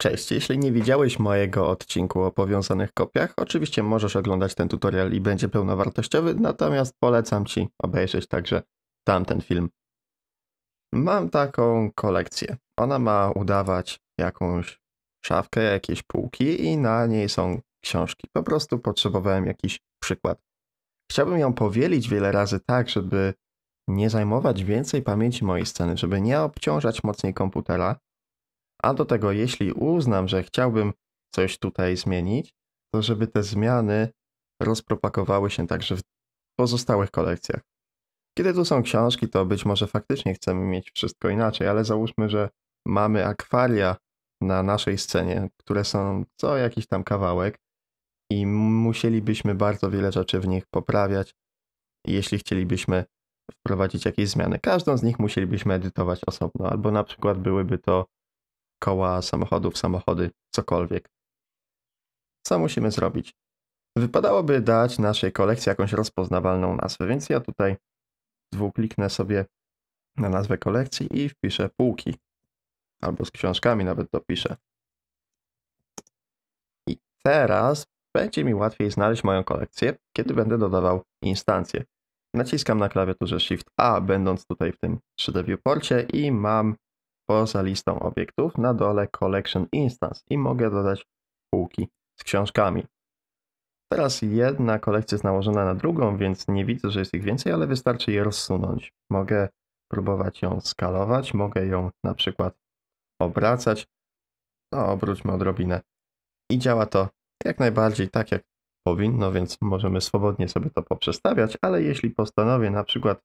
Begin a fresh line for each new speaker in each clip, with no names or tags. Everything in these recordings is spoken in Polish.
Cześć, jeśli nie widziałeś mojego odcinku o powiązanych kopiach, oczywiście możesz oglądać ten tutorial i będzie pełnowartościowy, natomiast polecam Ci obejrzeć także tamten film. Mam taką kolekcję. Ona ma udawać jakąś szafkę, jakieś półki i na niej są książki. Po prostu potrzebowałem jakiś przykład. Chciałbym ją powielić wiele razy tak, żeby nie zajmować więcej pamięci mojej sceny, żeby nie obciążać mocniej komputera, a do tego, jeśli uznam, że chciałbym coś tutaj zmienić, to żeby te zmiany rozpropagowały się także w pozostałych kolekcjach. Kiedy tu są książki, to być może faktycznie chcemy mieć wszystko inaczej, ale załóżmy, że mamy akwaria na naszej scenie, które są co jakiś tam kawałek i musielibyśmy bardzo wiele rzeczy w nich poprawiać, jeśli chcielibyśmy wprowadzić jakieś zmiany. Każdą z nich musielibyśmy edytować osobno, albo na przykład byłyby to koła samochodów, samochody, cokolwiek. Co musimy zrobić? Wypadałoby dać naszej kolekcji jakąś rozpoznawalną nazwę, więc ja tutaj dwukliknę sobie na nazwę kolekcji i wpiszę półki. Albo z książkami nawet dopiszę. I teraz będzie mi łatwiej znaleźć moją kolekcję, kiedy będę dodawał instancję. Naciskam na klawiaturze Shift A, będąc tutaj w tym 3D Viewporcie i mam poza listą obiektów na dole Collection Instance i mogę dodać półki z książkami. Teraz jedna kolekcja jest nałożona na drugą, więc nie widzę, że jest ich więcej, ale wystarczy je rozsunąć. Mogę próbować ją skalować, mogę ją na przykład obracać. No, obróćmy odrobinę. I działa to jak najbardziej tak, jak powinno, więc możemy swobodnie sobie to poprzestawiać, ale jeśli postanowię na przykład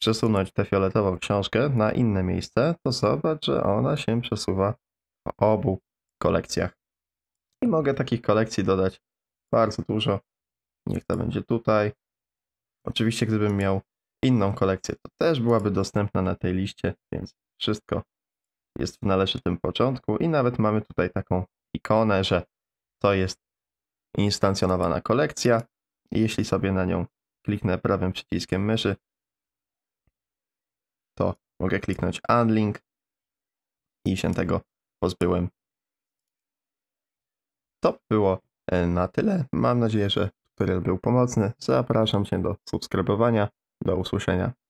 przesunąć tę fioletową książkę na inne miejsce, to zobacz, że ona się przesuwa w obu kolekcjach. I mogę takich kolekcji dodać bardzo dużo. Niech to będzie tutaj. Oczywiście, gdybym miał inną kolekcję, to też byłaby dostępna na tej liście, więc wszystko jest w należytym początku i nawet mamy tutaj taką ikonę, że to jest instancjonowana kolekcja. jeśli sobie na nią kliknę prawym przyciskiem myszy, to mogę kliknąć unlink i się tego pozbyłem. To było e, na tyle. Mam nadzieję, że tutorial był pomocny. Zapraszam Cię do subskrybowania. Do usłyszenia.